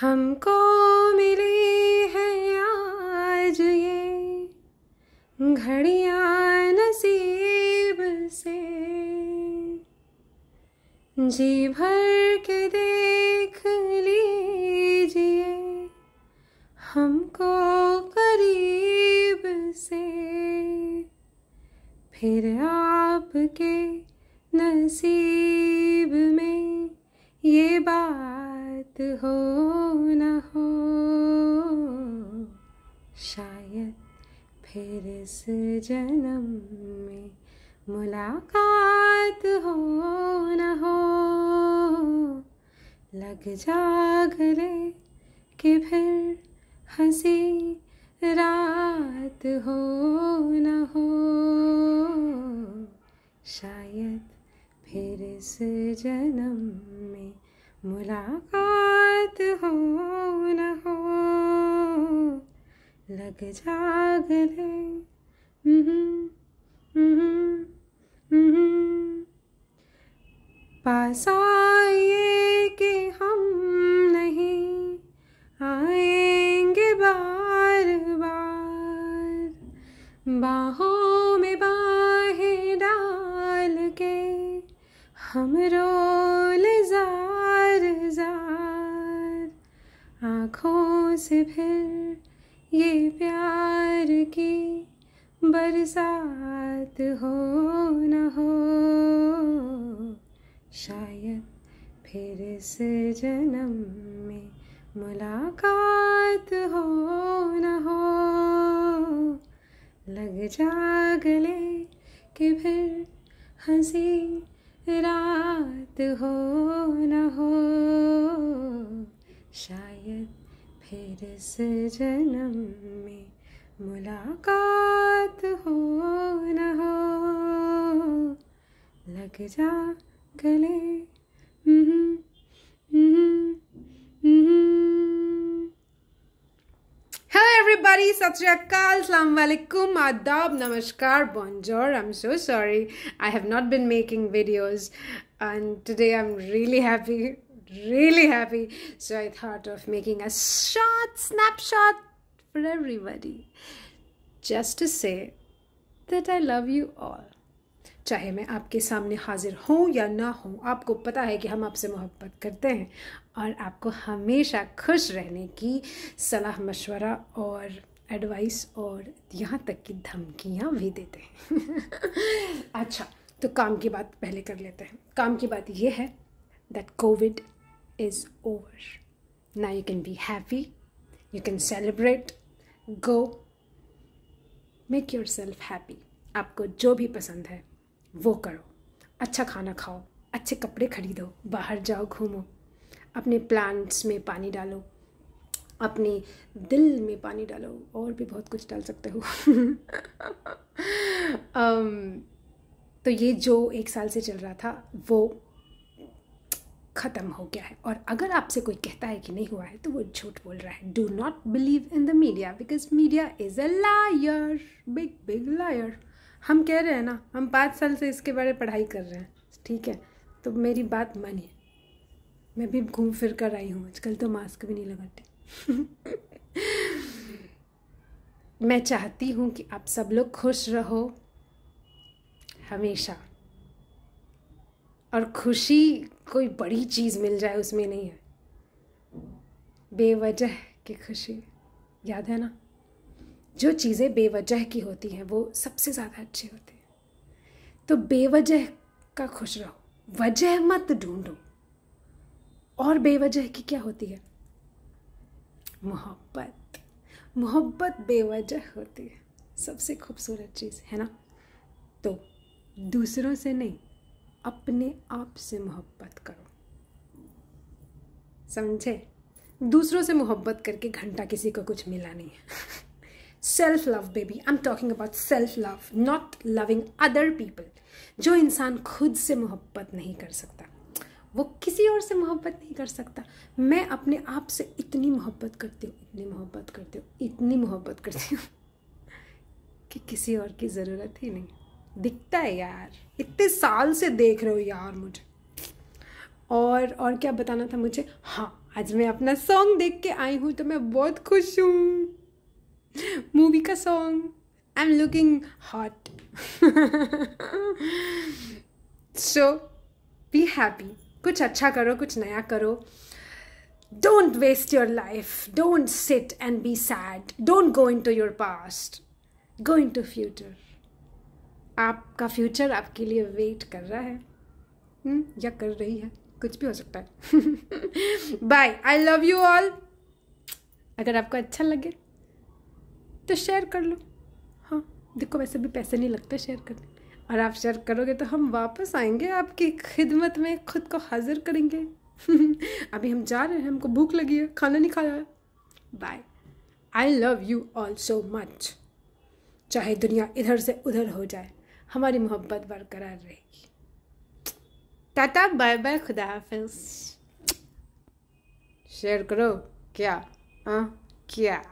हमको मिली है आज ये घड़िया नसीब से जी भर के देख लीजिए हमको करीब से फिर आपके नसीब में ये बात हो फिर इस जन्म में मुलाकात हो न हो लग जागरे कि फिर हंसी रात हो न हो शायद फिर इस जन्म में मुलाकात हो न लग जागने हम्म, हम्म, हम्म। पास आए कि हम नहीं आएंगे बार बार बाहों में बाहें डाल के हम रोल जार जार आँखों से फिर ये प्यार की बरसात हो न हो शायद फिर से जन्म में मुलाकात हो न हो लग जागले कि फिर हंसी रात हो न हो शायद फिर से जन्म में मुलाकात हो न हो लग जा गले everybody, Satriyakal, Assalamualaikum, Adab, Namaskar, Bonjour. I'm so sorry I have not been making videos and today I'm really happy really happy. So I thought of making a short snapshot for everybody just to say that I love you all. चाहे मैं आपके सामने हाजिर हूँ या ना हूँ आपको पता है कि हम आपसे मोहब्बत करते हैं और आपको हमेशा खुश रहने की सलाह मशवरा और एडवाइस और यहाँ तक कि धमकियाँ भी देते हैं अच्छा तो काम की बात पहले कर लेते हैं काम की बात यह है that Covid is over. Now you can be happy, you can celebrate, go, make yourself happy आपको जो भी पसंद है वो करो अच्छा खाना खाओ अच्छे कपड़े खरीदो बाहर जाओ घूमो अपने प्लांट्स में पानी डालो अपने दिल में पानी डालो और भी बहुत कुछ डाल सकते हो um, तो ये जो एक साल से चल रहा था वो ख़त्म हो गया है और अगर आपसे कोई कहता है कि नहीं हुआ है तो वो झूठ बोल रहा है do not believe in the media because media is a liar big big liar हम कह रहे हैं ना हम पाँच साल से इसके बारे में पढ़ाई कर रहे हैं ठीक है तो मेरी बात मानिए मैं भी घूम फिर कर आई हूँ आजकल तो मास्क भी नहीं लगाते मैं चाहती हूँ कि आप सब लोग खुश रहो हमेशा और खुशी कोई बड़ी चीज़ मिल जाए उसमें नहीं है बेवजह की खुशी याद है ना जो चीज़ें बेवजह की होती हैं वो सबसे ज़्यादा अच्छी होती हैं तो बेवजह का खुश रहो वजह मत ढूंढो और बेवजह की क्या होती है मोहब्बत मोहब्बत बेवजह होती है सबसे खूबसूरत चीज़ है ना तो दूसरों से नहीं अपने आप से मोहब्बत करो समझे दूसरों से मोहब्बत करके घंटा किसी को कुछ मिला नहीं है self love baby I am talking about self love not loving other people जो इंसान खुद से मोहब्बत नहीं कर सकता वो किसी और से मोहब्बत नहीं कर सकता मैं अपने आप से इतनी मोहब्बत करती हूँ इतनी मोहब्बत करती हूँ इतनी मोहब्बत करती हूँ कि किसी और की ज़रूरत ही नहीं दिखता है यार इतने साल से देख रहे हो यार मुझे और और क्या बताना था मुझे हाँ आज मैं अपना सॉन्ग देख के आई हूँ तो मैं बहुत खुश हूँ मूवी का song I am looking hot so be happy कुछ अच्छा करो कुछ नया करो don't waste your life don't sit and be sad don't go into your past go into future आपका फ्यूचर आपके लिए वेट कर रहा है हुँ? हम्म, या कर रही है कुछ भी हो सकता है bye I love you all अगर आपको अच्छा लगे तो शेयर कर लो हाँ देखो वैसे भी पैसे नहीं लगते शेयर करने और आप शेयर करोगे तो हम वापस आएंगे आपकी खिदमत में खुद को हाजिर करेंगे अभी हम जा रहे हैं हमको भूख लगी है खाना नहीं खाया है bye I love you all so much चाहे दुनिया इधर से उधर हो जाए हमारी मोहब्बत बरकरार रहेगी टाटा बाय बाय खुदा हाफिज शेयर करो क्या हाँ क्या